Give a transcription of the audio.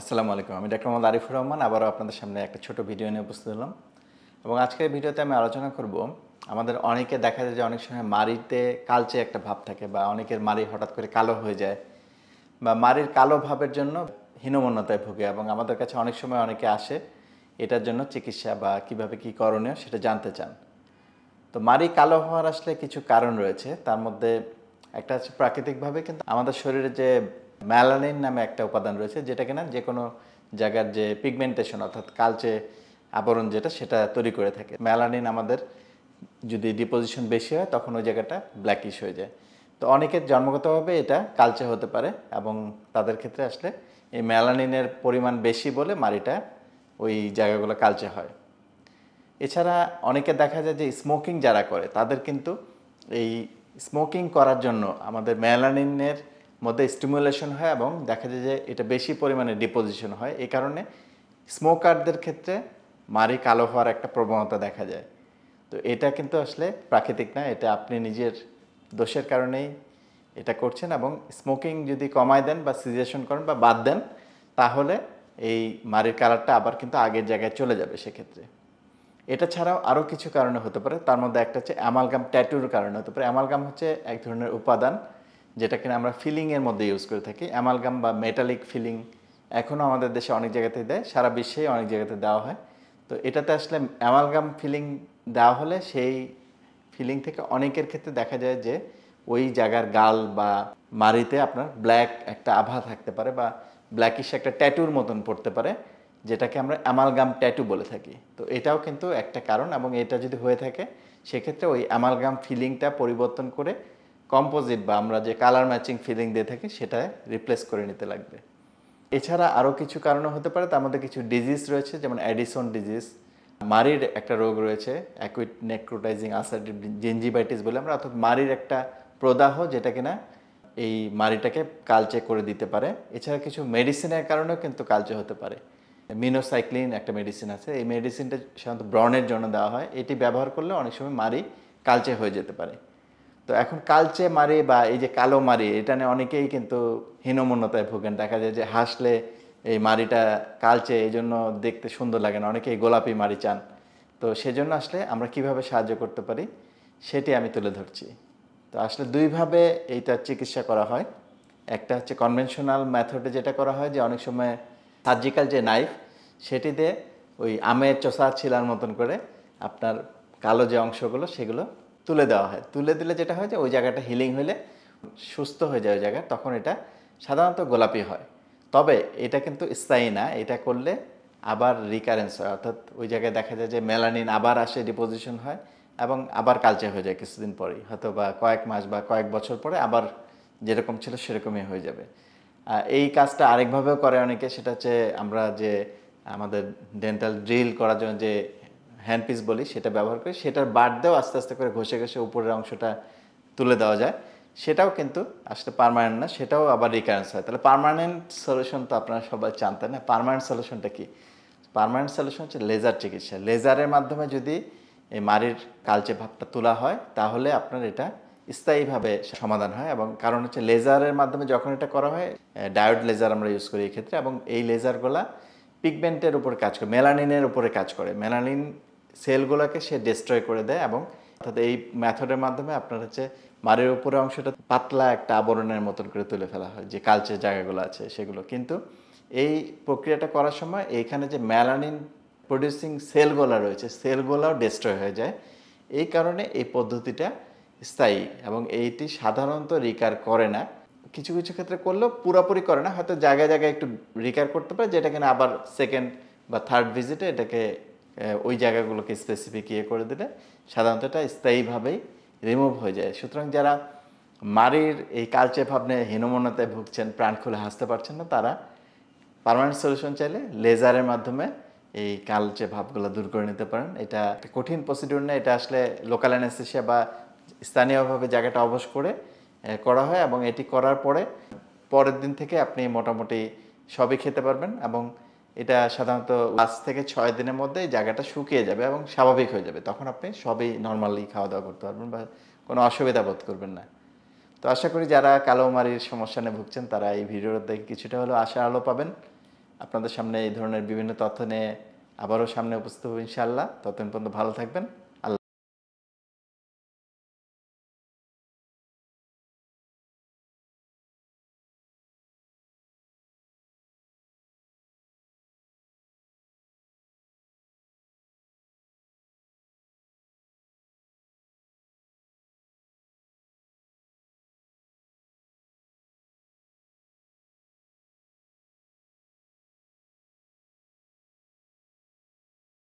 আসসালামু আলাইকুম আমি ডাক্তার মোহাম্মদ আরিফুর রহমান আবারও আপনাদের সামনে একটা ছোট ভিডিও নিয়ে উপস্থিত হলাম এবং আজকের ভিডিওতে আমি আলোচনা করব আমাদের অনেকে দেখা যায় যে অনেক সময় মাড়িতে কালচে একটা ভাব থাকে বা অনেকের মাড়ি হঠাৎ করে কালো হয়ে যায় বা মাড়ির কালো ভাবের জন্য হীনমন্যতায় ভুগে এবং আমাদের কাছে অনেক সময় অনেকে আসে এটার জন্য চিকিৎসা বা কিভাবে কি করণীয় সেটা জানতে চান তো মাড়ি কালো হওয়ার আসলে কিছু কারণ রয়েছে তার মধ্যে একটা হচ্ছে প্রাকৃতিকভাবে কিন্তু আমাদের শরীরে যে ম্যালানিন নামে একটা উপাদান রয়েছে যেটা কিনা যে কোনো জায়গার যে পিগমেন্টেশন অর্থাৎ কালচে আবরণ যেটা সেটা তৈরি করে থাকে ম্যালানিন আমাদের যদি ডিপোজিশন বেশি হয় তখন ওই জায়গাটা ব্ল্যাকিশ হয়ে যায় তো অনেকের জন্মগতভাবে এটা কালচে হতে পারে এবং তাদের ক্ষেত্রে আসলে এই ম্যালানিনের পরিমাণ বেশি বলে মাড়িটা ওই জায়গাগুলো কালচে হয় এছাড়া অনেকে দেখা যায় যে স্মোকিং যারা করে তাদের কিন্তু এই স্মোকিং করার জন্য আমাদের ম্যালানিনের মধ্যে স্টিমুলেশন হয় এবং দেখা যায় যে এটা বেশি পরিমাণে ডিপোজিশন হয় এই কারণে স্মোকারদের ক্ষেত্রে মারি কালো হওয়ার একটা প্রবণতা দেখা যায় তো এটা কিন্তু আসলে প্রাকৃতিক না এটা আপনি নিজের দোষের কারণেই এটা করছেন এবং স্মোকিং যদি কমায় দেন বা সিজেশন করেন বা বাদ দেন তাহলে এই মারির কালারটা আবার কিন্তু আগের জায়গায় চলে যাবে সেক্ষেত্রে এটা ছাড়াও আরও কিছু কারণে হতে পারে তার মধ্যে একটা হচ্ছে অ্যামালগাম ট্যাটুর কারণে হতে পারে অ্যামালগাম হচ্ছে এক ধরনের উপাদান যেটা কিনা আমরা ফিলিংয়ের মধ্যে ইউজ করে থাকি অ্যামালগাম বা মেটালিক ফিলিং এখনও আমাদের দেশে অনেক জায়গাতে দেয় সারা বিশ্বে অনেক জায়গাতে দেওয়া হয় তো এটাতে আসলে অ্যামালগাম ফিলিং দেওয়া হলে সেই ফিলিং থেকে অনেকের ক্ষেত্রে দেখা যায় যে ওই জায়গার গাল বা মারিতে আপনার ব্ল্যাক একটা আভা থাকতে পারে বা ব্ল্যাকিশ একটা ট্যাটুর মতন পড়তে পারে যেটাকে আমরা অ্যামালগাম ট্যাটু বলে থাকি তো এটাও কিন্তু একটা কারণ এবং এটা যদি হয়ে থাকে সেক্ষেত্রে ওই অ্যামালগাম ফিলিংটা পরিবর্তন করে কম্পোজিট বা আমরা যে কালার ম্যাচিং ফিলিং দিয়ে থাকি সেটা রিপ্লেস করে নিতে লাগবে এছাড়া আরও কিছু কারণও হতে পারে তার মধ্যে কিছু ডিজিজ রয়েছে যেমন অ্যাডিসন ডিজিজ মারির একটা রোগ রয়েছে অ্যাকুইট নেক্রোটাইজিং আসার্টিভ জেঞ্জিবাইটিস বলে আমরা অর্থাৎ মারির একটা প্রদাহ যেটা কিনা এই মারিটাকে কালচে করে দিতে পারে এছাড়া কিছু মেডিসিনের কারণেও কিন্তু কালচে হতে পারে মিনোসাইক্লিন একটা মেডিসিন আছে এই মেডিসিনটা সাধারণত ব্রণের জন্য দেওয়া হয় এটি ব্যবহার করলে অনেক সময় মারি কালচে হয়ে যেতে পারে তো এখন কালচে মারি বা এই যে কালো মারি এটা নিয়ে অনেকেই কিন্তু হীনমন্যতায় ভোগেন দেখা যায় যে হাসলে এই মারিটা কালচে এই জন্য দেখতে সুন্দর লাগে না অনেকেই গোলাপি মারি চান তো সেজন্য আসলে আমরা কিভাবে সাহায্য করতে পারি সেটি আমি তুলে ধরছি তো আসলে দুইভাবে এইটার চিকিৎসা করা হয় একটা হচ্ছে কনভেনশনাল মেথডে যেটা করা হয় যে অনেক সময় সার্জিক্যাল যে নাইফ সেটি দিয়ে ওই আমের চষা ছিলার মতন করে আপনার কালো যে অংশগুলো সেগুলো তুলে দেওয়া হয় তুলে দিলে যেটা হয় যে ওই জায়গাটা হিলিং হলে সুস্থ হয়ে যায় ওই জায়গা তখন এটা সাধারণত গোলাপি হয় তবে এটা কিন্তু স্থায়ী না এটা করলে আবার রিকারেন্স হয় অর্থাৎ ওই জায়গায় দেখা যায় যে মেলানিন আবার আসে ডিপোজিশন হয় এবং আবার কালচে হয়ে যায় কিছুদিন পরেই হয়তো বা কয়েক মাস বা কয়েক বছর পরে আবার যেরকম ছিল সেরকমই হয়ে যাবে এই কাজটা আরেকভাবেও করে অনেকে সেটা হচ্ছে আমরা যে আমাদের ডেন্টাল ড্রিল করার জন্য যে হ্যান্ড পিস বলি সেটা ব্যবহার করে সেটার দিয়েও আস্তে আস্তে করে ঘষে ঘষে উপরের অংশটা তুলে দেওয়া যায় সেটাও কিন্তু আসলে পারমানেন্ট না সেটাও আবার রিকারেন্স হয় তাহলে পারমানেন্ট সলিউশন তো আপনারা সবাই জানতেন না পারমানেন্ট সলিউশনটা কী পারমানেন্ট সলিউশন হচ্ছে লেজার চিকিৎসা লেজারের মাধ্যমে যদি এই মারির কালচে ভাবটা তোলা হয় তাহলে আপনার এটা স্থায়ীভাবে সমাধান হয় এবং কারণ হচ্ছে লেজারের মাধ্যমে যখন এটা করা হয় ডায়োড লেজার আমরা ইউজ করি এক্ষেত্রে এবং এই লেজারগুলা পিগমেন্টের উপর কাজ করে মেলানিনের উপরে কাজ করে মেলানিন সেলগুলোকে সে ডিস্ট্রয় করে দেয় এবং অর্থাৎ এই মেথডের মাধ্যমে আপনার হচ্ছে মারের উপরে অংশটা পাতলা একটা আবরণের মতন করে তুলে ফেলা হয় যে কালচার জায়গাগুলো আছে সেগুলো কিন্তু এই প্রক্রিয়াটা করার সময় এইখানে যে ম্যালানিন প্রডিউসিং সেলগুলো রয়েছে সেলগুলোও ডিস্ট্রয় হয়ে যায় এই কারণে এই পদ্ধতিটা স্থায়ী এবং এইটি সাধারণত রিকার করে না কিছু কিছু ক্ষেত্রে করলেও পুরোপুরি করে না হয়তো জায়গায় জায়গায় একটু রিকার করতে পারে যেটা কিনা আবার সেকেন্ড বা থার্ড ভিজিটে এটাকে ওই জায়গাগুলোকে স্পেসিফিক ইয়ে করে দিলে সাধারণত এটা স্থায়ীভাবেই রিমুভ হয়ে যায় সুতরাং যারা মারির এই কালচে ভাবনে হীনমন্যতায় ভুগছেন প্রাণ খুলে হাসতে পারছেন না তারা পারমানেন্ট সলিউশন চাইলে লেজারের মাধ্যমে এই কালচে ভাবগুলো দূর করে নিতে পারেন এটা একটা কঠিন প্রসিডিউর না এটা আসলে লোকাল অ্যানেস্থেশিয়া বা স্থানীয়ভাবে জায়গাটা অবশ করে করা হয় এবং এটি করার পরে পরের দিন থেকে আপনি মোটামুটি সবই খেতে পারবেন এবং এটা সাধারণত পাঁচ থেকে ছয় দিনের মধ্যে জায়গাটা শুকিয়ে যাবে এবং স্বাভাবিক হয়ে যাবে তখন আপনি সবই নর্মালি খাওয়া দাওয়া করতে পারবেন বা কোনো অসুবিধা বোধ করবেন না তো আশা করি যারা কালোমারির সমস্যা নিয়ে ভুগছেন তারা এই ভিডিওর থেকে কিছুটা হলেও আশা আলো পাবেন আপনাদের সামনে এই ধরনের বিভিন্ন তথ্য নিয়ে আবারও সামনে উপস্থিত হব ইনশাআল্লাহ ততদিন পর্যন্ত ভালো থাকবেন